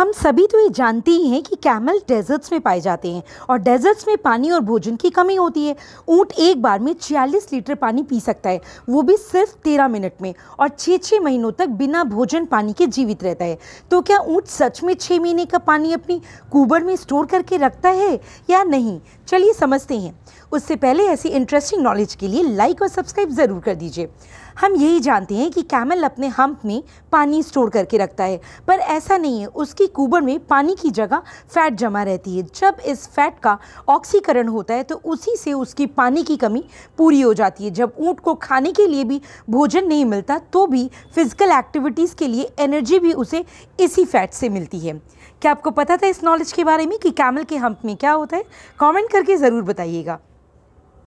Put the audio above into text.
हम सभी तो ये जानते ही हैं कि कैमल डेजर्ट्स में पाए जाते हैं और डेजर्ट्स में पानी और भोजन की कमी होती है ऊँट एक बार में छियालीस लीटर पानी पी सकता है वो भी सिर्फ तेरह मिनट में और छः छः महीनों तक बिना भोजन पानी के जीवित रहता है तो क्या ऊँट सच में छः महीने का पानी अपनी कुबड़ में स्टोर करके रखता है या नहीं चलिए समझते हैं उससे पहले ऐसी इंटरेस्टिंग नॉलेज के लिए लाइक और सब्सक्राइब ज़रूर कर दीजिए हम यही जानते हैं कि कैमल अपने हम्प में पानी स्टोर करके रखता है पर ऐसा नहीं है उसकी कुबर में पानी की जगह फैट जमा रहती है जब इस फैट का ऑक्सीकरण होता है तो उसी से उसकी पानी की कमी पूरी हो जाती है जब ऊँट को खाने के लिए भी भोजन नहीं मिलता तो भी फिज़िकल एक्टिविटीज़ के लिए एनर्जी भी उसे इसी फैट से मिलती है क्या आपको पता था इस नॉलेज के बारे में कि कैमल के हम्प में क्या होता है कमेंट करके ज़रूर बताइएगा